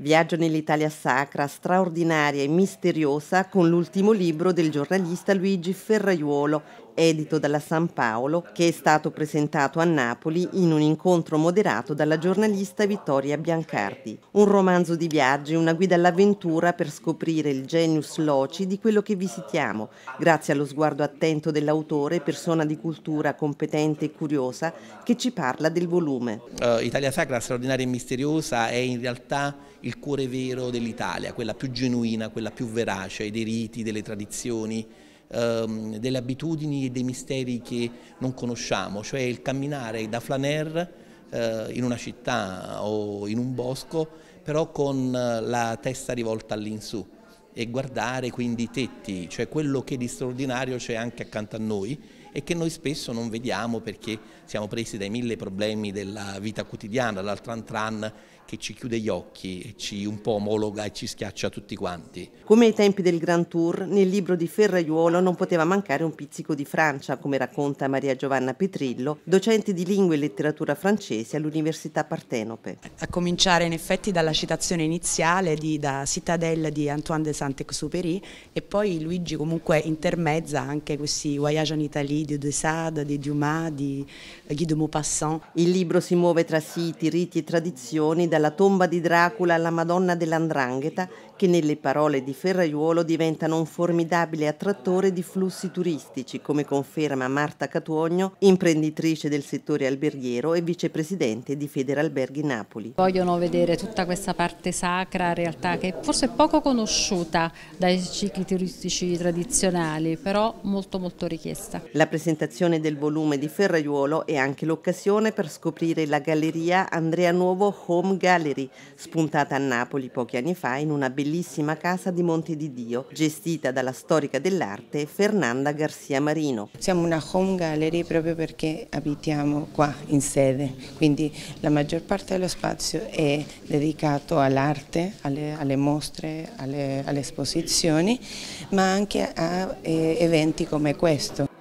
Viaggio nell'Italia sacra, straordinaria e misteriosa, con l'ultimo libro del giornalista Luigi Ferraiuolo, edito dalla San Paolo, che è stato presentato a Napoli in un incontro moderato dalla giornalista Vittoria Biancardi. Un romanzo di viaggi, una guida all'avventura per scoprire il genius loci di quello che visitiamo, grazie allo sguardo attento dell'autore, persona di cultura competente e curiosa, che ci parla del volume. Uh, Italia Sacra, straordinaria e misteriosa, è in realtà il cuore vero dell'Italia, quella più genuina, quella più verace, dei riti, delle tradizioni ehm, delle abitudini e dei misteri che non conosciamo, cioè il camminare da flaner eh, in una città o in un bosco, però con eh, la testa rivolta all'insù e guardare quindi i tetti, cioè quello che di straordinario c'è anche accanto a noi e che noi spesso non vediamo perché siamo presi dai mille problemi della vita quotidiana, dal tran che ci chiude gli occhi e ci un po' omologa e ci schiaccia tutti quanti. Come ai tempi del Grand Tour, nel libro di Ferraiuolo non poteva mancare un pizzico di Francia, come racconta Maria Giovanna Petrillo, docente di lingua e letteratura francese all'Università Partenope. A cominciare in effetti dalla citazione iniziale di, da Citadelle di Antoine de Saint-Exupéry e poi Luigi comunque intermezza anche questi voyage en Italia di De Sade, di Dumas, di eh, Guy de Maupassant. Il libro si muove tra siti, riti e tradizioni, dalla tomba di Dracula alla Madonna dell'Andrangheta, che nelle parole di Ferraiuolo diventano un formidabile attrattore di flussi turistici, come conferma Marta Catuogno, imprenditrice del settore alberghiero e vicepresidente di Federalberghi Napoli. Vogliono vedere tutta questa parte sacra, realtà che forse è poco conosciuta dai cicli turistici tradizionali, però molto molto richiesta. La presentazione del volume di Ferraiuolo è anche l'occasione per scoprire la galleria Andrea Nuovo Home Gallery, spuntata a Napoli pochi anni fa in una bellissima casa di Monte di Dio, gestita dalla storica dell'arte Fernanda Garcia Marino. Siamo una home gallery proprio perché abitiamo qua in sede, quindi la maggior parte dello spazio è dedicato all'arte, alle, alle, mostre, alle, alle esposizioni, ma anche a eh, eventi come questo.